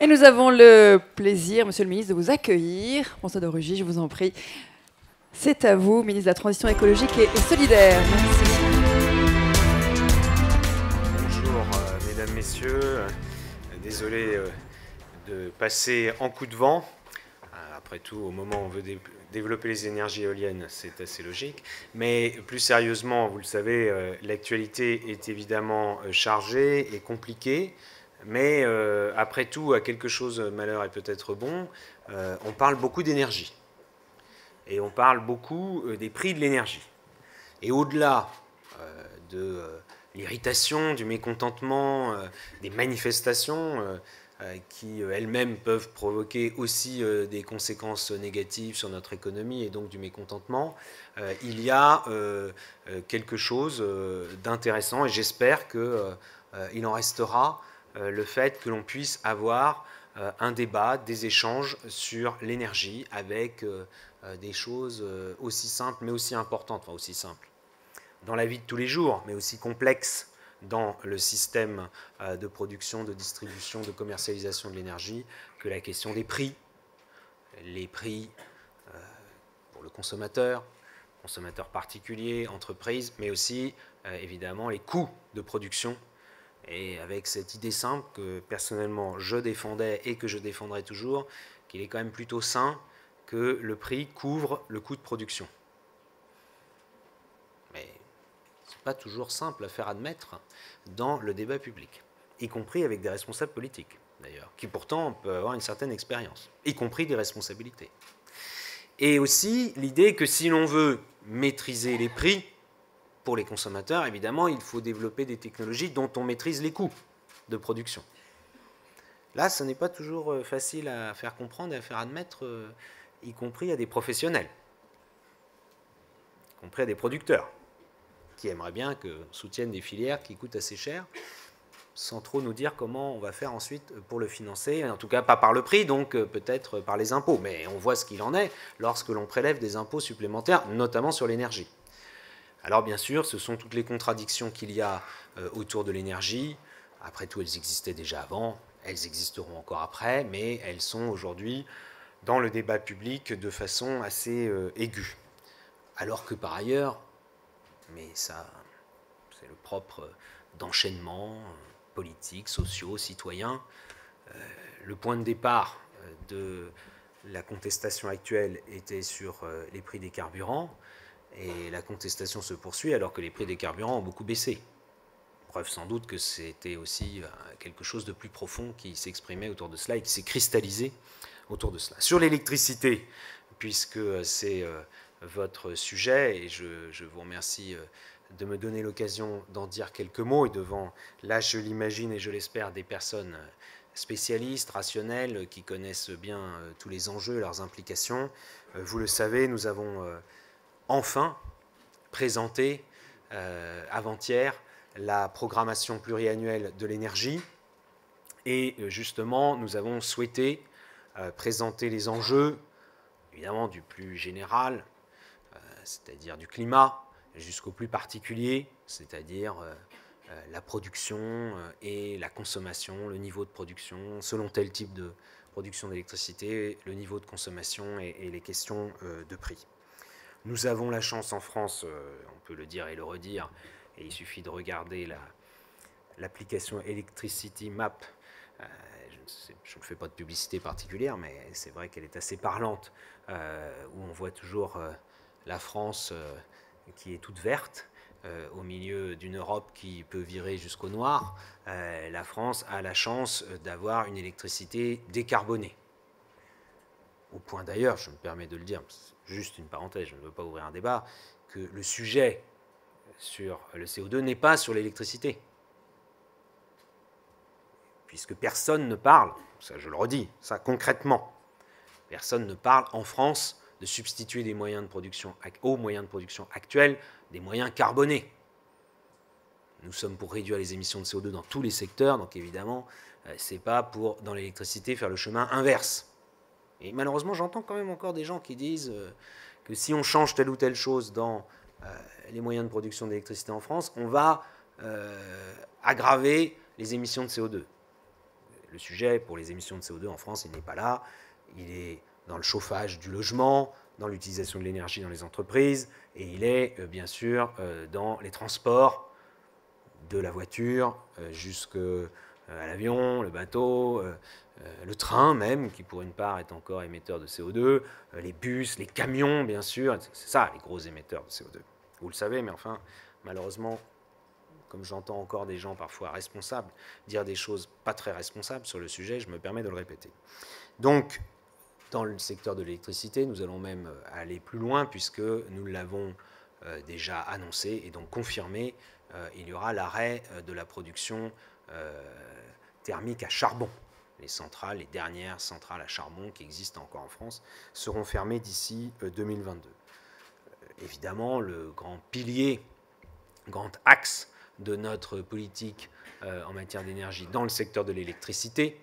Et nous avons le plaisir, Monsieur le ministre, de vous accueillir. François de Rugy, je vous en prie. C'est à vous, ministre de la Transition écologique et, solidaire. Bonjour, euh, mesdames, messieurs. Euh, désolé euh, de passer en coup de vent. Après tout, au moment où on veut développer les énergies éoliennes, c'est assez logique. Mais plus sérieusement, vous le savez, l'actualité est évidemment chargée et compliquée. Mais euh, après tout, à quelque chose, malheur est peut-être bon, euh, on parle beaucoup d'énergie. Et on parle beaucoup euh, des prix de l'énergie. Et au-delà de l'irritation, du mécontentement, des manifestations, qui elles-mêmes peuvent provoquer aussi des conséquences négatives sur notre économie et donc du mécontentement, il y a quelque chose d'intéressant et j'espère qu'il en restera euh, le fait que l'on puisse avoir euh, un débat, des échanges sur l'énergie avec euh, des choses aussi simples mais aussi importantes, enfin aussi simples dans la vie de tous les jours, mais aussi complexes dans le système de production, de distribution, de commercialisation de l'énergie que la question des prix. Les prix pour le consommateur, consommateur particulier, entreprise, mais aussi évidemment les coûts de production et avec cette idée simple que personnellement je défendais et que je défendrai toujours, qu'il est quand même plutôt sain que le prix couvre le coût de production. Mais ce n'est pas toujours simple à faire admettre dans le débat public, y compris avec des responsables politiques d'ailleurs, qui pourtant peuvent avoir une certaine expérience, y compris des responsabilités. Et aussi l'idée que si l'on veut maîtriser les prix, pour les consommateurs, évidemment, il faut développer des technologies dont on maîtrise les coûts de production. Là, ce n'est pas toujours euh, facile à faire comprendre et à faire admettre, euh, y compris à des professionnels, y compris à des producteurs, qui aimeraient bien que soutiennent des filières qui coûtent assez cher, sans trop nous dire comment on va faire ensuite pour le financer, en tout cas pas par le prix, donc euh, peut-être par les impôts. Mais on voit ce qu'il en est lorsque l'on prélève des impôts supplémentaires, notamment sur l'énergie. Alors bien sûr, ce sont toutes les contradictions qu'il y a euh, autour de l'énergie. Après tout, elles existaient déjà avant, elles existeront encore après, mais elles sont aujourd'hui dans le débat public de façon assez euh, aiguë. Alors que par ailleurs, mais ça, c'est le propre d'enchaînement euh, politiques, sociaux, citoyens, le point de départ de la contestation actuelle était sur les prix des carburants. Et la contestation se poursuit alors que les prix des carburants ont beaucoup baissé. Preuve sans doute que c'était aussi euh, quelque chose de plus profond qui s'exprimait autour de cela et qui s'est cristallisé autour de cela. Sur l'électricité, puisque euh, c'est euh, votre sujet, et je, vous remercie de me donner l'occasion d'en dire quelques mots, et devant, là je l'imagine et je l'espère, des personnes spécialistes, rationnelles, qui connaissent bien tous les enjeux, leurs implications. Vous le savez, nous avons enfin présenter euh, avant-hier la programmation pluriannuelle de l'énergie. Et euh, justement, nous avons souhaité euh, présenter les enjeux, évidemment du plus général, c'est-à-dire du climat, jusqu'au plus particulier, c'est-à-dire la production et la consommation, le niveau de production, selon tel type de production d'électricité, le niveau de consommation et les questions de prix. Nous avons la chance en France, euh, on peut le dire et le redire, et il suffit de regarder l'application Electricity Map. Euh, je ne fais pas de publicité particulière, mais c'est vrai qu'elle est assez parlante, euh, où on voit toujours la France qui est toute verte, au milieu d'une Europe qui peut virer jusqu'au noir. la France a la chance d'avoir une électricité décarbonée. Au point d'ailleurs, je me permets de le dire, juste une parenthèse, je ne veux pas ouvrir un débat, que le sujet sur le CO2 n'est pas sur l'électricité. Puisque personne ne parle, ça je le redis, ça concrètement, personne ne parle en France de substituer des moyens de production aux moyens de production actuels des moyens carbonés. Nous sommes pour réduire les émissions de CO2 dans tous les secteurs, donc évidemment, euh, ce n'est pas pour dans l'électricité faire le chemin inverse. Et malheureusement, j'entends quand même encore des gens qui disent euh, que si on change telle ou telle chose dans euh, les moyens de production d'électricité en France, on va euh, aggraver les émissions de CO2. Le sujet pour les émissions de CO2 en France, il n'est pas là. Il est dans le chauffage du logement, dans l'utilisation de l'énergie dans les entreprises, et il est bien sûr dans les transports, de la voiture jusqu'à l'avion, le bateau, euh, le train même, qui pour une part est encore émetteur de CO2, euh, les bus, les camions, bien sûr, c'est ça les gros émetteurs de CO2. Vous le savez, mais enfin, malheureusement, comme j'entends encore des gens parfois responsables dire des choses pas très responsables sur le sujet, je me permets de le répéter. Donc, dans le secteur de l'électricité, nous allons même euh, aller plus loin puisque nous l'avons déjà annoncé et donc confirmé, il y aura l'arrêt de la production thermique à charbon les centrales, les dernières centrales à charbon qui existent encore en France, seront fermées d'ici 2022. Euh, euh, évidemment, le grand pilier, grand axe de notre politique euh, en matière d'énergie dans le secteur de l'électricité,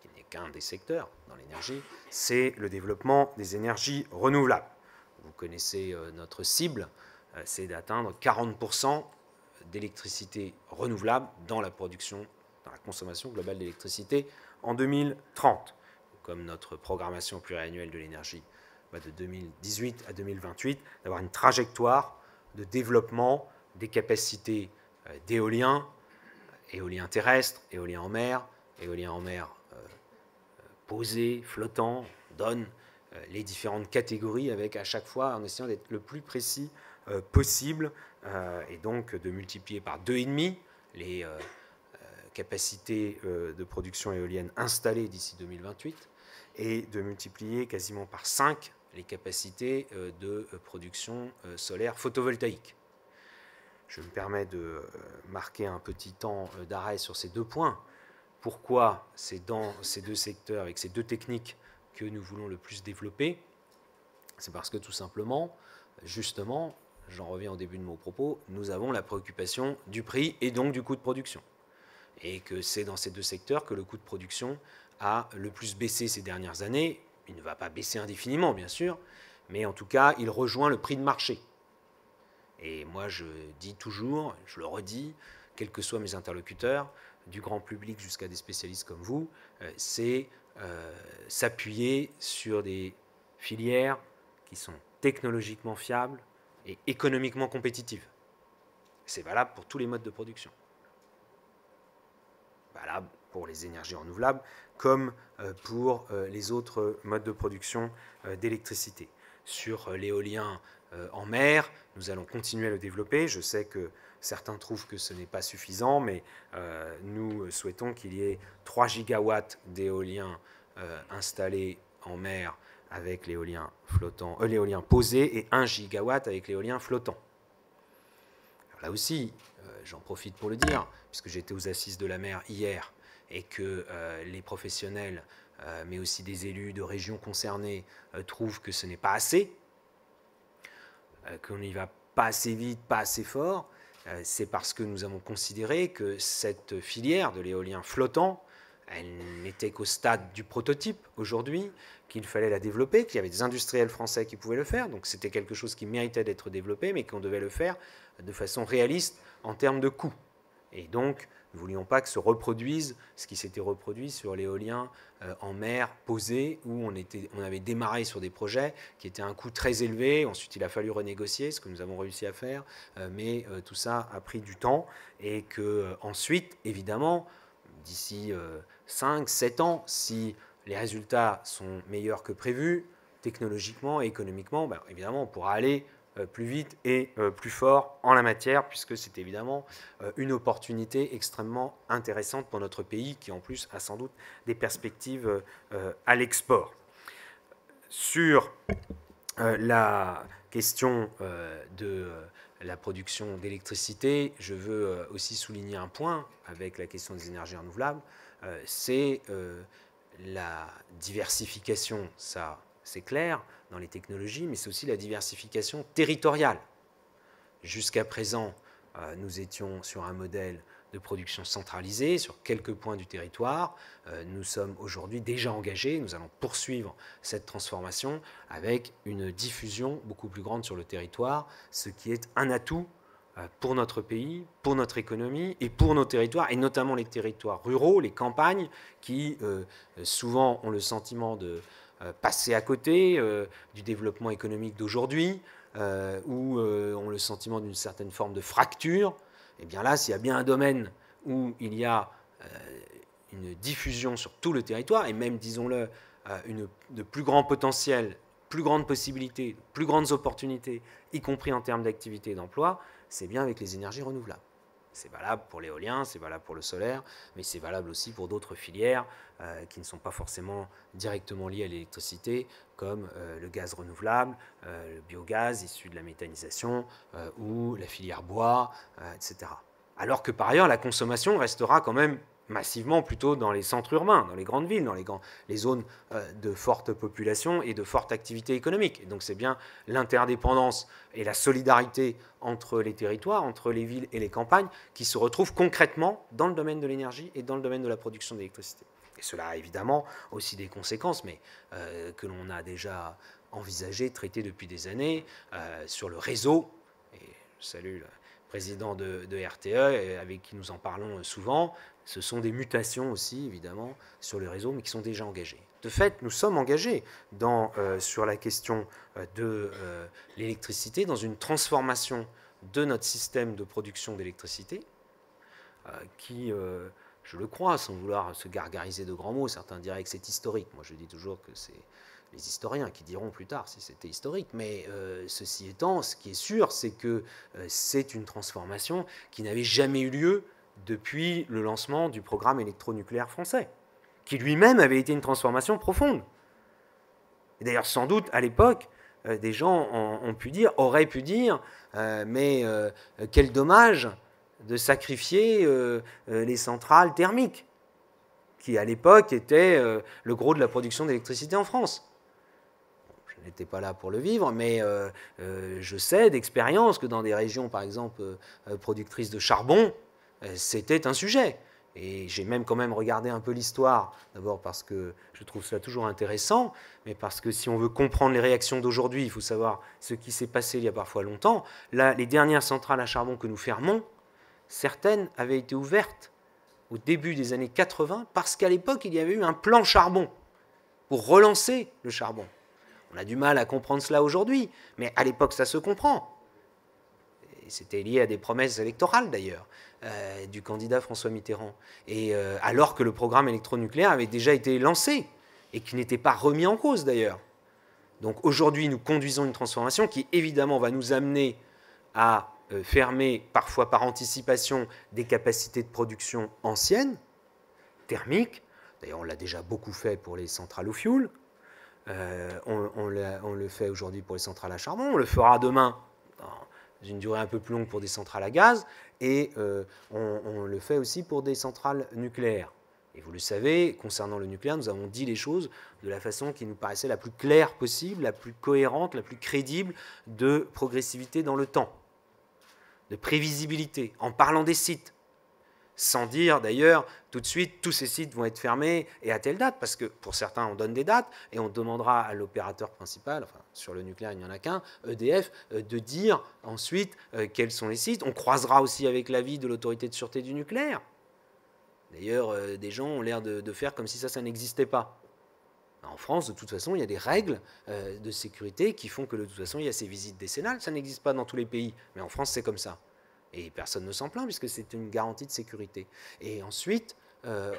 qui n'est qu'un des secteurs dans l'énergie, c'est le développement des énergies renouvelables. Vous connaissez notre cible, c'est d'atteindre 40% d'électricité renouvelable dans la production, dans la consommation globale d'électricité en 2030, comme notre programmation pluriannuelle de l'énergie de 2018 à 2028, d'avoir une trajectoire de développement des capacités euh, d'éolien, éolien terrestre, éolien en mer, éolien en mer euh, euh, posé, flottant, donne les différentes catégories avec à chaque fois en essayant d'être le plus précis possible et donc de multiplier par deux et demi les capacité euh, de production éolienne installée d'ici 2028 et de multiplier quasiment par 5 les capacités euh, de euh, production solaire photovoltaïque. Je me permets de marquer un petit temps d'arrêt sur ces deux points. Pourquoi c'est dans ces deux secteurs, avec ces deux techniques, que nous voulons le plus développer C'est parce que tout simplement, justement, j'en reviens au début de mon propos, nous avons la préoccupation du prix et donc du coût de production et que c'est dans ces deux secteurs que le coût de production a le plus baissé ces dernières années. Il ne va pas baisser indéfiniment, bien sûr, mais en tout cas, il rejoint le prix de marché. Et moi, je dis toujours, je le redis, quels que soient mes interlocuteurs, du grand public jusqu'à des spécialistes comme vous, euh, c'est euh, s'appuyer sur des filières qui sont technologiquement fiables et économiquement compétitives. C'est valable pour tous les modes de production valable pour les énergies renouvelables comme euh, pour euh, les autres euh, modes de production d'électricité. Sur l'éolien en mer, nous allons continuer à le développer. Je sais que certains trouvent que ce n'est pas suffisant, mais nous souhaitons qu'il y ait 3 gigawatts d'éolien installés en mer avec l'éolien flottant, l'éolien posé et 1 gigawatt avec l'éolien flottant là aussi, euh, j'en profite pour le dire, puisque j'étais aux assises de la mer hier et que euh, les professionnels, euh, mais aussi des élus de régions concernées, trouvent que ce n'est pas assez, qu'on n'y va pas assez vite, pas assez fort, c'est parce que nous avons considéré que cette filière de l'éolien flottant, elle n'était qu'au stade du prototype aujourd'hui, qu'il fallait la développer, qu'il y avait des industriels français qui pouvaient le faire, donc c'était quelque chose qui méritait d'être développé, mais qu'on devait le faire de façon réaliste en termes de coûts. Et donc, ne voulions pas que se reproduise ce qui s'était reproduit sur l'éolien euh, en mer posé, où on, était, on avait démarré sur des projets qui étaient un coût très élevé. Ensuite, il a fallu renégocier, ce que nous avons réussi à faire, euh, mais euh, tout ça a pris du temps. Et que ensuite, évidemment, d'ici 5, 7 ans, si les résultats sont meilleurs que prévus, technologiquement et économiquement, bah, évidemment, on pourra aller euh, plus vite et euh, plus fort en la matière, puisque c'est évidemment euh, une opportunité extrêmement intéressante pour notre pays, qui en plus a sans doute des perspectives à l'export. Sur la question de la production d'électricité, je veux aussi souligner un point avec la question des énergies renouvelables, c'est la diversification. Ça, c'est clair, dans les technologies, mais c'est aussi la diversification territoriale. Jusqu'à présent, euh, nous étions sur un modèle de production centralisée sur quelques points du territoire. Euh, nous sommes aujourd'hui déjà engagés, nous allons poursuivre cette transformation avec une diffusion beaucoup plus grande sur le territoire, ce qui est un atout euh, pour notre pays, pour notre économie et pour nos territoires, et notamment les territoires ruraux, les campagnes, qui souvent ont le sentiment de, euh, passer à côté euh, du développement économique d'aujourd'hui, euh, où on le sentiment d'une certaine forme de fracture, et eh bien là, s'il y a bien un domaine où il y a une diffusion sur tout le territoire, et même, disons-le, une, de plus grand potentiel, plus grandes possibilités, plus grandes opportunités, y compris en termes d'activité et d'emploi, c'est bien avec les énergies renouvelables. C'est valable pour l'éolien, c'est valable pour le solaire, mais c'est valable aussi pour d'autres filières euh, qui ne sont pas forcément directement liées à l'électricité, comme euh, le gaz renouvelable, euh, le biogaz issu de la méthanisation ou la filière bois, etc. Alors que par ailleurs, la consommation restera quand même massivement plutôt dans les centres urbains, dans les grandes villes, dans les, les zones euh, de forte population et de forte activité économique. Et donc c'est bien l'interdépendance et la solidarité entre les territoires, entre les villes et les campagnes, qui se retrouvent concrètement dans le domaine de l'énergie et dans le domaine de la production d'électricité. Et cela a évidemment aussi des conséquences, mais euh, que l'on a déjà envisagées, traitées depuis des années, euh, sur le réseau. Et salut président de, RTE, e, euh, avec qui nous en parlons euh, souvent, ce sont des mutations aussi, évidemment, sur le réseau, mais qui sont déjà engagées. De fait, nous sommes engagés dans, euh, sur la question de l'électricité, dans une transformation de notre système de production d'électricité, qui, je le crois, sans vouloir se gargariser de grands mots, certains diraient que c'est historique. Moi, je dis toujours que c'est les historiens qui diront plus tard si c'était historique, mais euh, ceci étant, ce qui est sûr, c'est que euh, c'est une transformation qui n'avait jamais eu lieu depuis le lancement du programme électronucléaire français, qui lui-même avait été une transformation profonde. d'ailleurs, sans doute, à l'époque, euh, des gens ont, pu dire, auraient pu dire, mais quel dommage de sacrifier les centrales thermiques qui à l'époque étaient le gros de la production d'électricité en France n'était pas là pour le vivre, mais euh, euh, je sais d'expérience que dans des régions, par exemple, euh, productrices de charbon, c'était un sujet. Et j'ai même quand même regardé un peu l'histoire, d'abord parce que je trouve cela toujours intéressant, mais parce que si on veut comprendre les réactions d'aujourd'hui, il faut savoir ce qui s'est passé il y a parfois longtemps. les dernières centrales à charbon que nous fermons, certaines avaient été ouvertes au début des années 80 parce qu'à l'époque, il y avait eu un plan charbon pour relancer le charbon. On a du mal à comprendre cela aujourd'hui, mais à l'époque ça se comprend. C'était lié à des promesses électorales d'ailleurs euh, du candidat François Mitterrand. Et euh, alors que le programme électronucléaire avait déjà été lancé et qui n'était pas remis en cause d'ailleurs. Donc aujourd'hui, nous conduisons une transformation qui évidemment va nous amener à euh, fermer parfois par anticipation des capacités de production anciennes, thermiques. D'ailleurs, on l'a déjà beaucoup fait pour les centrales au fioul. Euh, on, le, fait aujourd'hui pour les centrales à charbon, on le fera demain dans une durée un peu plus longue pour des centrales à gaz, et euh, on, on, le fait aussi pour des centrales nucléaires. Et vous le savez, concernant le nucléaire, nous avons dit les choses de la façon qui nous paraissait la plus claire possible, la plus cohérente, la plus crédible de progressivité dans le temps, de prévisibilité, en parlant des sites, sans dire d'ailleurs tout de suite tous ces sites vont être fermés et à telle date, parce que pour certains on donne des dates et on demandera à l'opérateur principal, enfin sur le nucléaire il n'y en a qu'un, EDF, euh, de dire ensuite euh, quels sont les sites. On croisera aussi avec l'avis de l'autorité de sûreté du nucléaire. D'ailleurs, euh, des gens ont l'air de, faire comme si ça, ça n'existait pas. En France, de toute façon, il y a des règles de sécurité qui font que de toute façon, il y a ces visites décennales. Ça n'existe pas dans tous les pays, mais en France, c'est comme ça. Et personne ne s'en plaint puisque c'est une garantie de sécurité. Et ensuite, euh,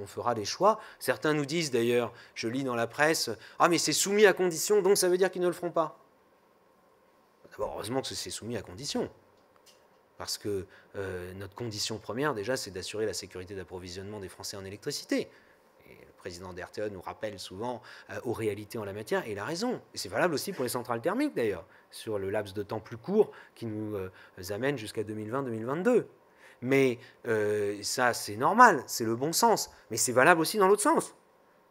on, fera des choix. Certains nous disent d'ailleurs, je lis dans la presse, ah mais c'est soumis à condition, donc ça veut dire qu'ils ne le feront pas. D'abord, heureusement que c'est soumis à condition. Parce que euh, notre condition première, déjà, c'est d'assurer la sécurité d'approvisionnement des Français en électricité le président d'RTE nous rappelle souvent euh, aux réalités en la matière, et il a raison. c'est valable aussi pour les centrales thermiques d'ailleurs, sur le laps de temps plus court qui nous euh, amène jusqu'à 2020-2022. Mais euh, ça, c'est normal, c'est le bon sens, mais c'est valable aussi dans l'autre sens.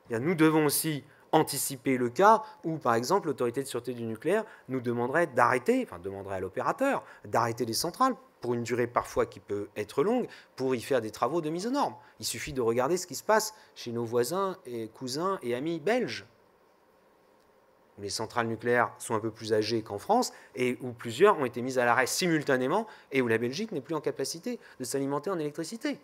Eh nous devons aussi anticiper le cas où, par exemple, l'autorité de sûreté du nucléaire nous demanderait d'arrêter, enfin demanderait à l'opérateur, d'arrêter les centrales pour une durée parfois qui peut être longue, pour y faire des travaux de mise aux normes. Il suffit de regarder ce qui se passe chez nos voisins et cousins et amis belges, les centrales nucléaires sont un peu plus âgées qu'en France et où plusieurs ont été mises à l'arrêt simultanément et où la Belgique n'est plus en capacité de s'alimenter en électricité.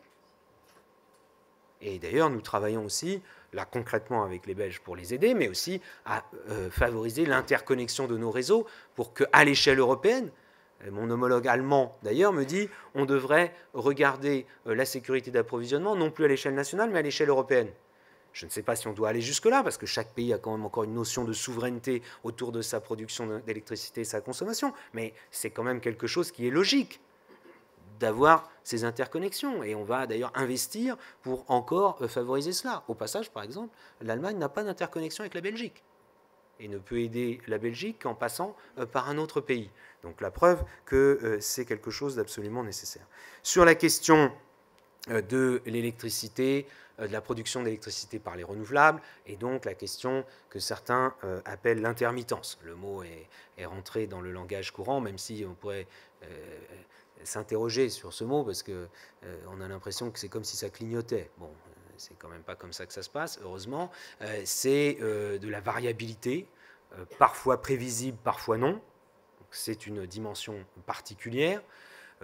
Et d'ailleurs, nous travaillons aussi, là concrètement avec les Belges pour les aider, mais aussi à euh, favoriser l'interconnexion de nos réseaux pour qu'à l'échelle européenne, mon homologue allemand d'ailleurs me dit, on devrait regarder euh, la sécurité d'approvisionnement non plus à l'échelle nationale, mais à l'échelle européenne. Je ne sais pas si on doit aller jusque-là, parce que chaque pays a quand même encore une notion de souveraineté autour de sa production d'électricité et sa consommation, mais c'est quand même quelque chose qui est logique d'avoir ces interconnexions. Et on va d'ailleurs investir pour encore euh, favoriser cela. Au passage, par exemple, l'Allemagne n'a pas d'interconnexion avec la Belgique et ne peut aider la Belgique qu'en passant euh, par un autre pays. Donc la preuve que euh, c'est quelque chose d'absolument nécessaire. Sur la question euh, de l'électricité, euh, de la production d'électricité par les renouvelables, et donc la question que certains appellent l'intermittence. Le mot est, rentré dans le langage courant, même si on pourrait s'interroger sur ce mot, parce qu'on a l'impression que c'est comme si ça clignotait. Bon, c'est quand même pas comme ça que ça se passe, heureusement. c'est de la variabilité, parfois prévisible, parfois non c'est une dimension particulière.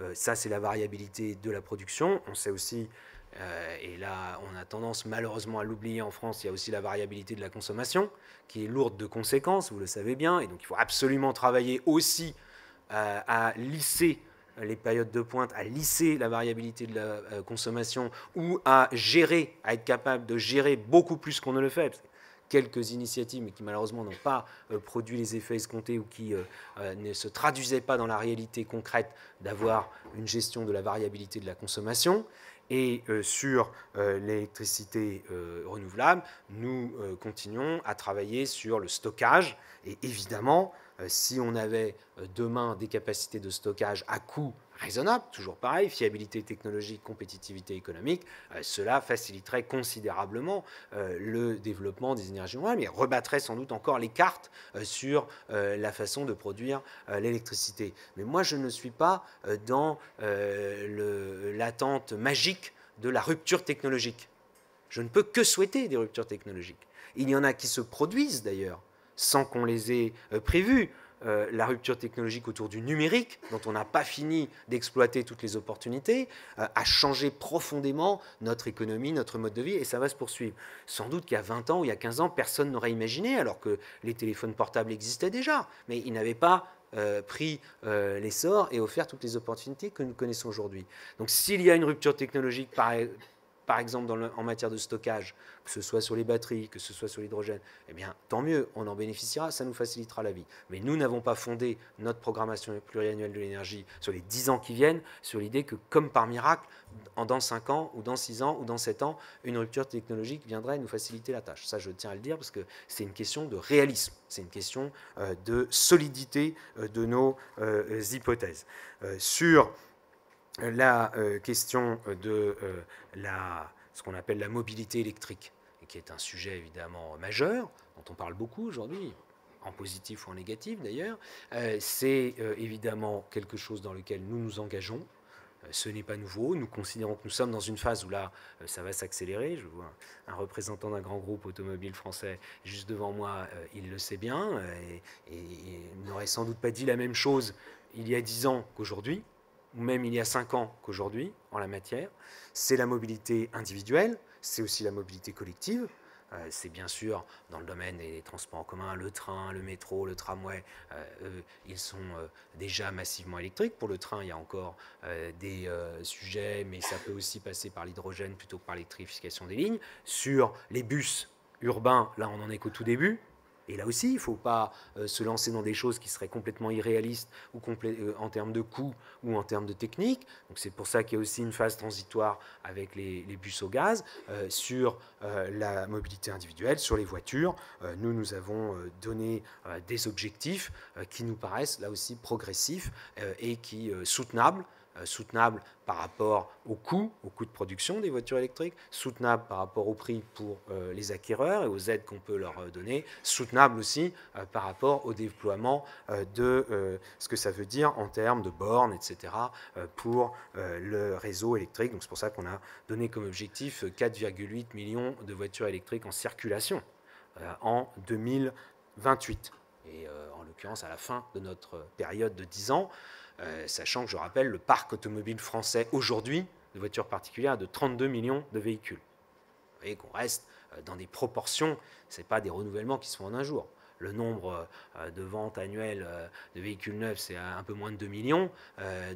Euh, ça, c'est la variabilité de la production. On sait aussi, euh, et là, on a tendance malheureusement à l'oublier en France, il y a aussi la variabilité de la consommation, qui est lourde de conséquences, vous le savez bien. Et donc, il faut absolument travailler aussi euh, à lisser les périodes de pointe, à lisser la variabilité de la consommation ou à gérer, à être capable de gérer beaucoup plus qu'on ne le fait quelques initiatives, mais qui malheureusement n'ont pas euh, produit les effets escomptés ou qui euh, euh, ne se traduisaient pas dans la réalité concrète d'avoir une gestion de la variabilité de la consommation. Et sur l'électricité renouvelable, nous continuons à travailler sur le stockage. Et évidemment, euh, si on avait euh, demain des capacités de stockage à coût raisonnable, toujours pareil, fiabilité technologique, compétitivité économique, euh, cela faciliterait considérablement le développement des énergies renouvelables mais rebattrait sans doute encore les cartes sur la façon de produire l'électricité. Mais moi, je ne suis pas dans l'attente magique de la rupture technologique. Je ne peux que souhaiter des ruptures technologiques. Il y en a qui se produisent d'ailleurs sans qu'on les ait euh, prévus. Euh, la rupture technologique autour du numérique, dont on n'a pas fini d'exploiter toutes les opportunités, euh, a changé profondément notre économie, notre mode de vie, et ça va se poursuivre. Sans doute qu'il y a 20 ans ou il y a 15 ans, personne n'aurait imaginé, alors que les téléphones portables existaient déjà, mais ils n'avaient pas pris l'essor et offert toutes les opportunités que nous connaissons aujourd'hui. Donc s'il y a une rupture technologique, par, par exemple en matière de stockage, que ce soit sur les batteries, que ce soit sur l'hydrogène, eh bien, tant mieux, on en bénéficiera, ça nous facilitera la vie. Mais nous n'avons pas fondé notre programmation pluriannuelle de l'énergie sur les 10 ans qui viennent, sur l'idée que, comme par miracle, en, dans 5 ans, ou dans 6 ans, ou dans 7 ans, une rupture technologique viendrait nous faciliter la tâche. Ça, je tiens à le dire, parce que c'est une question de réalisme, c'est une question euh, de solidité euh, de nos euh, hypothèses. sur la euh, question euh, de euh, la, ce qu'on appelle la mobilité électrique, qui est un sujet évidemment majeur, dont on parle beaucoup aujourd'hui, en positif ou en négatif d'ailleurs, c'est évidemment quelque chose dans lequel nous nous engageons. Ce n'est pas nouveau. Nous considérons que nous sommes dans une phase où là, ça va s'accélérer. Je vois un représentant d'un grand groupe automobile français juste devant moi, il le sait bien, et, et il n'aurait sans doute pas dit la même chose il y a dix ans qu'aujourd'hui même il y a cinq ans qu'aujourd'hui en la matière. C'est la mobilité individuelle, c'est aussi la mobilité collective. Euh, c'est bien sûr dans le domaine des transports en commun, le train, le métro, le tramway, euh, ils sont euh, déjà massivement électriques. Pour le train, il y a encore des sujets, mais ça peut aussi passer par l'hydrogène plutôt que par l'électrification des lignes. Sur les bus urbains, là on en est qu'au tout début, et là aussi, il ne faut pas euh, se lancer dans des choses qui seraient complètement irréalistes ou euh, en termes de coûts ou en termes de techniques. c'est pour ça qu'il y a aussi une phase transitoire avec les, bus au gaz euh, sur la mobilité individuelle, sur les voitures. nous, nous avons donné des objectifs qui nous paraissent là aussi progressifs et qui soutenables. Euh, soutenable par rapport au coût, au coût de production des voitures électriques, soutenable par rapport au prix pour euh, les acquéreurs et aux aides qu'on peut leur euh, donner, soutenable aussi par rapport au déploiement de ce que ça veut dire en termes de bornes, etc., pour le réseau électrique. Donc c'est pour ça qu'on a donné comme objectif 4,8 millions de voitures électriques en circulation en 2028. Et en l'occurrence, à la fin de notre période de 10 ans, euh, sachant que je rappelle le parc automobile français aujourd'hui de voitures particulières de 32 millions de véhicules. Vous voyez qu'on reste euh, dans des proportions, ce n'est pas des renouvellements qui se font en un jour. Le nombre euh, de ventes annuelles de véhicules neufs, c'est un peu moins de 2 millions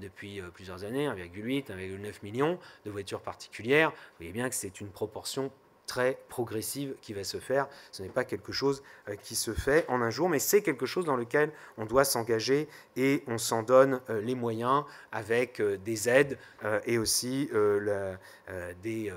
depuis plusieurs années, 1,8, 1,9 millions de voitures particulières. Vous voyez bien que c'est une proportion très progressive qui va se faire. Ce n'est pas quelque chose euh, qui se fait en un jour, mais c'est quelque chose dans lequel on doit s'engager et on s'en donne euh, les moyens avec euh, des aides et aussi des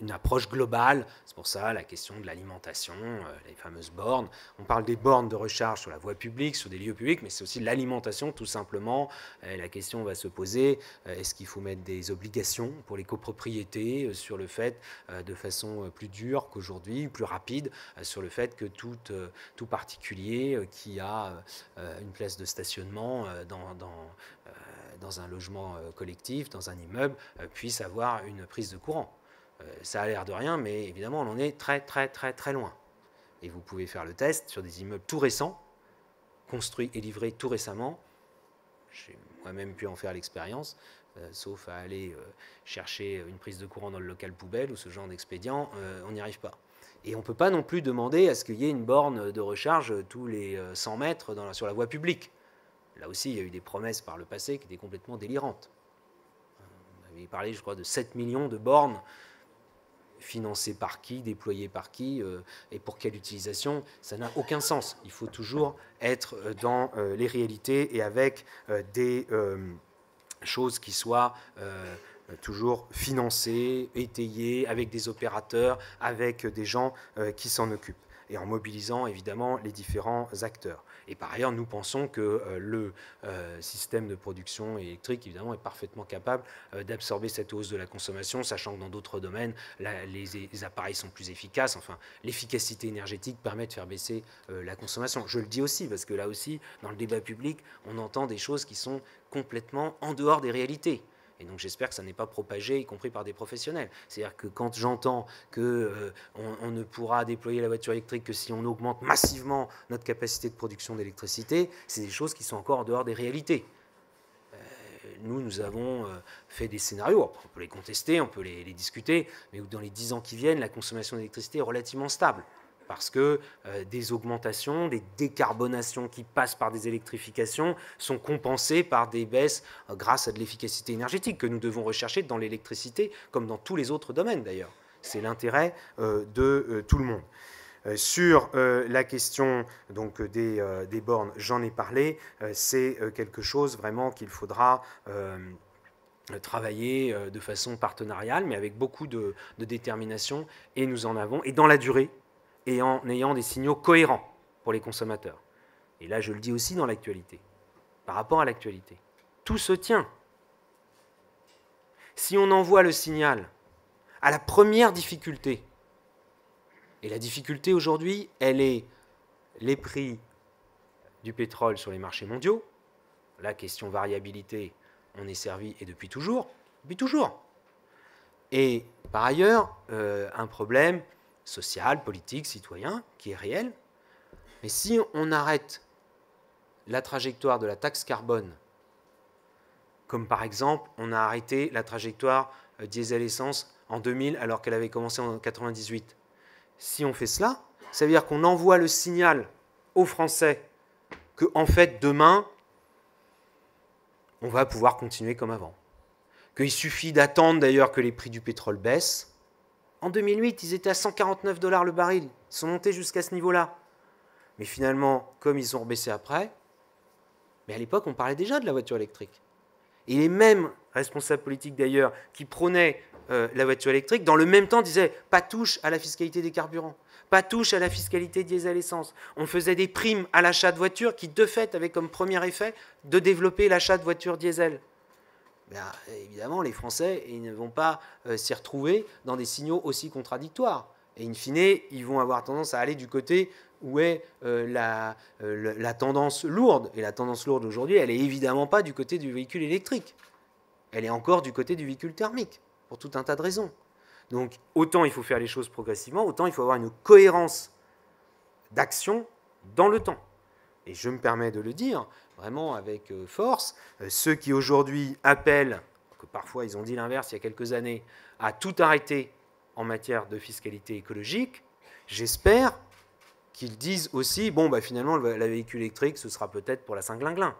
une approche globale. C'est pour ça la question de l'alimentation, euh, les fameuses bornes. On parle des bornes de recharge sur la voie publique, sur des lieux publics, mais c'est aussi l'alimentation tout simplement. la question va se poser euh, est-ce qu'il faut mettre des obligations pour les copropriétés euh, sur le fait, de façon plus dure qu'aujourd'hui, plus rapide, sur le fait que tout, tout particulier qui a une place de stationnement dans, dans un logement collectif, dans un immeuble, puisse avoir une prise de courant euh, ça a l'air de rien, mais évidemment, on en est très, très, très, très loin. Et vous pouvez faire le test sur des immeubles tout récents, construits et livrés tout récemment. J'ai moi-même pu en faire l'expérience, euh, sauf à aller euh, chercher une prise de courant dans le local poubelle ou ce genre d'expédient, on n'y arrive pas. Et on ne peut pas non plus demander à ce qu'il y ait une borne de recharge tous les 100 mètres sur la voie publique. Là aussi, il y a eu des promesses par le passé qui étaient complètement délirantes. On avait parlé, je crois, de 7 millions de bornes financé par qui, déployé par qui euh, et pour quelle utilisation, ça n'a aucun sens. Il faut toujours être euh, dans euh, les réalités et avec des choses qui soient toujours financées, étayées, avec des opérateurs, avec des gens qui s'en occupent et en mobilisant évidemment les différents acteurs. Et par ailleurs, nous pensons que euh, le euh, système de production électrique, évidemment, est parfaitement capable euh, d'absorber cette hausse de la consommation, sachant que dans d'autres domaines, les, appareils sont plus efficaces. Enfin, l'efficacité énergétique permet de faire baisser la consommation. Je le dis aussi, parce que là aussi, dans le débat public, on entend des choses qui sont complètement en dehors des réalités. Et donc j'espère que ça n'est pas propagé, y compris par des professionnels. C'est-à-dire que quand j'entends que euh, ne pourra déployer la voiture électrique que si on augmente massivement notre capacité de production d'électricité, c'est des choses qui sont encore en dehors des réalités. Euh, nous, nous avons euh, fait des scénarios. on peut les contester, on peut les, discuter, mais dans les dix ans qui viennent, la consommation d'électricité est relativement stable parce que euh, des augmentations, des décarbonations qui passent par des électrifications sont compensées par des baisses euh, grâce à de l'efficacité énergétique que nous devons rechercher dans l'électricité comme dans tous les autres domaines d'ailleurs. C'est l'intérêt euh, de tout le monde. Sur la question donc, des, bornes, j'en ai parlé, c'est quelque chose vraiment qu'il faudra travailler de façon partenariale, mais avec beaucoup de détermination, et nous en avons, et dans la durée, et en ayant des signaux cohérents pour les consommateurs. Et là, je le dis aussi dans l'actualité, par rapport à l'actualité. Tout se tient. Si on envoie le signal à la première difficulté, et la difficulté aujourd'hui, elle est les prix du pétrole sur les marchés mondiaux, la question variabilité, on est servi et depuis toujours, depuis toujours. Et par ailleurs, euh, un problème social, politique, citoyen, qui est réel. Mais si on arrête la trajectoire de la taxe carbone, comme par exemple on a arrêté la trajectoire euh, diesel-essence en 2000 alors qu'elle avait commencé en 1998, si on fait cela, ça veut dire qu'on envoie le signal aux Français que, en fait, demain, on va pouvoir continuer comme avant. Qu'il suffit d'attendre d'ailleurs que les prix du pétrole baissent en 2008, ils étaient à 149 dollars le baril. Ils sont montés jusqu'à ce niveau-là. Mais finalement, comme ils ont baissé après, mais à l'époque, on parlait déjà de la voiture électrique. Et les mêmes responsables politiques d'ailleurs qui prônaient euh, la voiture électrique, dans le même temps disaient pas touche à la fiscalité des carburants, pas touche à la fiscalité diesel-essence. On faisait des primes à l'achat de voitures qui, de fait, avaient comme premier effet de développer l'achat de voitures diesel. Ben, évidemment, les Français ils ne vont pas euh, s'y retrouver dans des signaux aussi contradictoires. Et in fine, ils vont avoir tendance à aller du côté où est euh, la, euh, la, tendance lourde. Et la tendance lourde aujourd'hui, elle n'est évidemment pas du côté du véhicule électrique. Elle est encore du côté du véhicule thermique, pour tout un tas de raisons. Donc autant il faut faire les choses progressivement, autant il faut avoir une cohérence d'action dans le temps et je me permets de le dire vraiment avec euh, force, euh, ceux qui aujourd'hui appellent, que parfois ils ont dit l'inverse il y a quelques années, à tout arrêter en matière de fiscalité écologique, j'espère qu'ils disent aussi, bon, bah, finalement, la véhicule électrique, ce sera peut-être pour la Saint-Glinglin.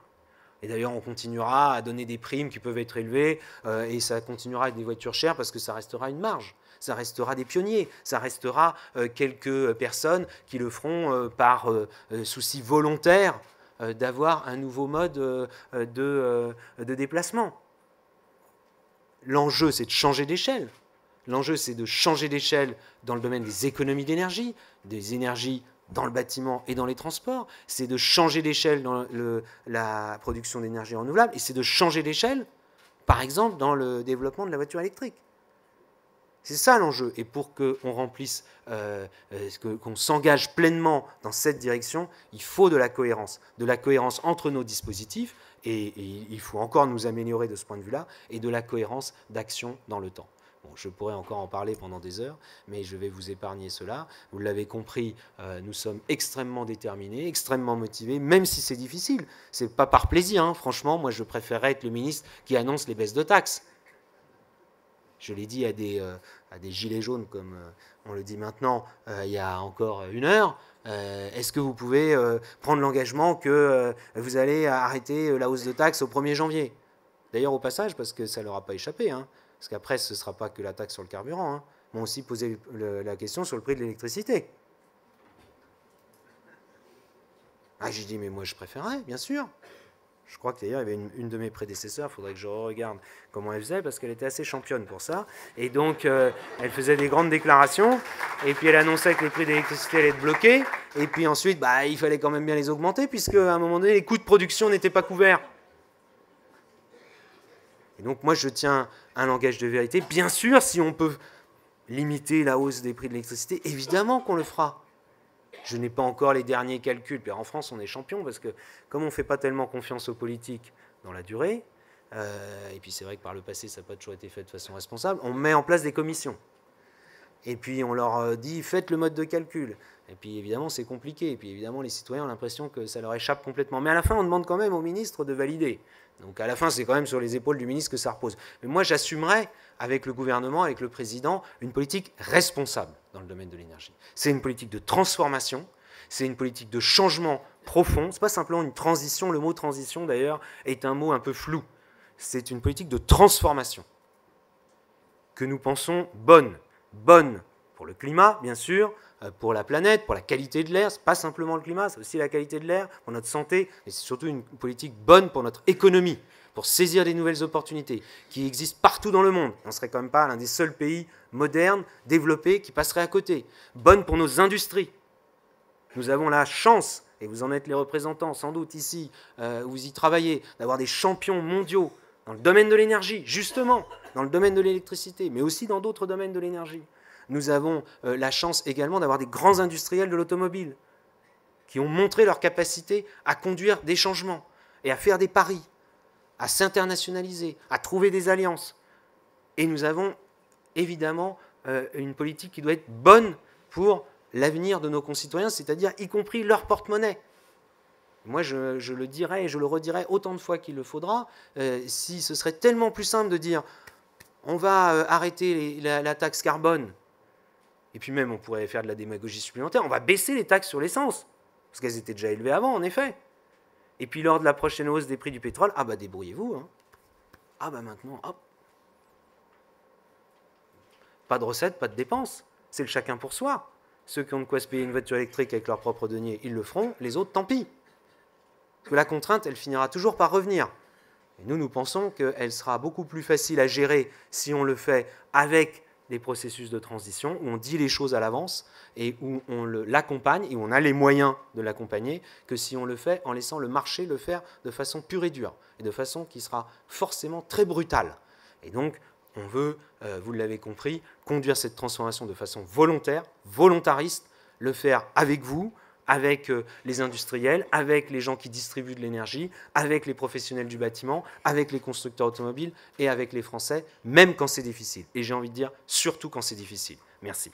Et d'ailleurs, on continuera à donner des primes qui peuvent être élevées, euh, et ça continuera avec des voitures chères parce que ça restera une marge ça restera des pionniers, ça restera euh, quelques personnes qui le feront euh, par euh, souci volontaire d'avoir un nouveau mode de, déplacement. L'enjeu, c'est de changer d'échelle. L'enjeu, c'est de changer d'échelle dans le domaine des économies d'énergie, des énergies dans le bâtiment et dans les transports, c'est de changer d'échelle dans la production d'énergie renouvelable, et c'est de changer d'échelle, par exemple, dans le développement de la voiture électrique. C'est ça l'enjeu. Et pour qu'on remplisse, euh, euh, qu'on s'engage pleinement dans cette direction, il faut de la cohérence. De la cohérence entre nos dispositifs, et, il faut encore nous améliorer de ce point de vue-là, et de la cohérence d'action dans le temps. je pourrais encore en parler pendant des heures, mais je vais vous épargner cela. Vous l'avez compris, euh, nous sommes extrêmement déterminés, extrêmement motivés, même si c'est difficile. Ce n'est pas par plaisir, hein. franchement. Moi, je préférerais être le ministre qui annonce les baisses de taxes. Je l'ai dit à des, euh, gilets jaunes, comme euh, on le dit maintenant, euh, il y a encore une heure. Est-ce que vous pouvez prendre l'engagement que vous allez arrêter la hausse de taxes au 1er janvier D'ailleurs, au passage, parce que ça ne leur a pas échappé, hein, parce qu'après, ce ne sera pas que la taxe sur le carburant. Hein, m'ont aussi posé la question sur le prix de l'électricité. Ah, j'ai dit, mais moi, je préférerais, bien sûr. Je crois que d'ailleurs, il y avait une, de mes prédécesseurs, il faudrait que je regarde comment elle faisait, parce qu'elle était assez championne pour ça. Et donc, euh, elle faisait des grandes déclarations, et puis elle annonçait que les prix d'électricité allaient être bloqués, et puis ensuite, bah, il fallait quand même bien les augmenter, puisque à un moment donné, les coûts de production n'étaient pas couverts. Et donc, moi, je tiens un langage de vérité. Bien sûr, si on peut limiter la hausse des prix de l'électricité, évidemment qu'on le fera. Je n'ai pas encore les derniers calculs. mais En France, on est champion parce que comme on ne fait pas tellement confiance aux politiques dans la durée, euh, et puis c'est vrai que par le passé, ça n'a pas toujours été fait de façon responsable, on met en place des commissions. Et puis on leur euh, dit faites le mode de calcul. Et puis évidemment c'est compliqué. Et puis évidemment les citoyens ont l'impression que ça leur échappe complètement. Mais à la fin on demande quand même au ministre de valider. Donc à la fin c'est quand même sur les épaules du ministre que ça repose. Mais moi j'assumerai avec le gouvernement, avec le président, une politique responsable dans le domaine de l'énergie. C'est une politique de transformation. C'est une politique de changement profond. C'est pas simplement une transition. Le mot transition d'ailleurs est un mot un peu flou. C'est une politique de transformation que nous pensons bonne bonne pour le climat, bien sûr, euh, pour la planète, pour la qualité de l'air. Ce pas simplement le climat, c'est aussi la qualité de l'air, pour notre santé, mais c'est surtout une politique bonne pour notre économie, pour saisir des nouvelles opportunités qui existent partout dans le monde. On ne serait quand même pas l'un des seuls pays modernes, développés, qui passerait à côté. Bonne pour nos industries. Nous avons la chance, et vous en êtes les représentants sans doute ici, euh, vous y travaillez, d'avoir des champions mondiaux dans le domaine de l'énergie, justement, dans le domaine de l'électricité, mais aussi dans d'autres domaines de l'énergie. Nous avons euh, la chance également d'avoir des grands industriels de l'automobile qui ont montré leur capacité à conduire des changements et à faire des paris, à s'internationaliser, à trouver des alliances. Et nous avons évidemment euh, une politique qui doit être bonne pour l'avenir de nos concitoyens, c'est-à-dire y compris leur porte-monnaie. Moi, je, le dirais et je le redirai autant de fois qu'il le faudra. Euh, si ce serait tellement plus simple de dire on va euh, arrêter la, taxe carbone, et puis même on pourrait faire de la démagogie supplémentaire, on va baisser les taxes sur l'essence, parce qu'elles étaient déjà élevées avant, en effet. Et puis lors de la prochaine hausse des prix du pétrole, ah bah débrouillez-vous. Hein. Ah bah maintenant, hop. Pas de recettes, pas de dépenses. C'est le chacun pour soi. Ceux qui ont de quoi se payer une voiture électrique avec leurs propres deniers, ils le feront. Les autres, tant pis que la contrainte, elle finira toujours par revenir. Et nous, nous pensons qu'elle sera beaucoup plus facile à gérer si on le fait avec des processus de transition, où on dit les choses à l'avance et où on l'accompagne et où on a les moyens de l'accompagner, que si on le fait en laissant le marché le faire de façon pure et dure, et de façon qui sera forcément très brutale. Et donc, on veut, euh, vous l'avez compris, conduire cette transformation de façon volontaire, volontariste, le faire avec vous, avec euh, les industriels, avec les gens qui distribuent de l'énergie, avec les professionnels du bâtiment, avec les constructeurs automobiles et avec les Français, même quand c'est difficile. Et j'ai envie de dire, surtout quand c'est difficile. Merci.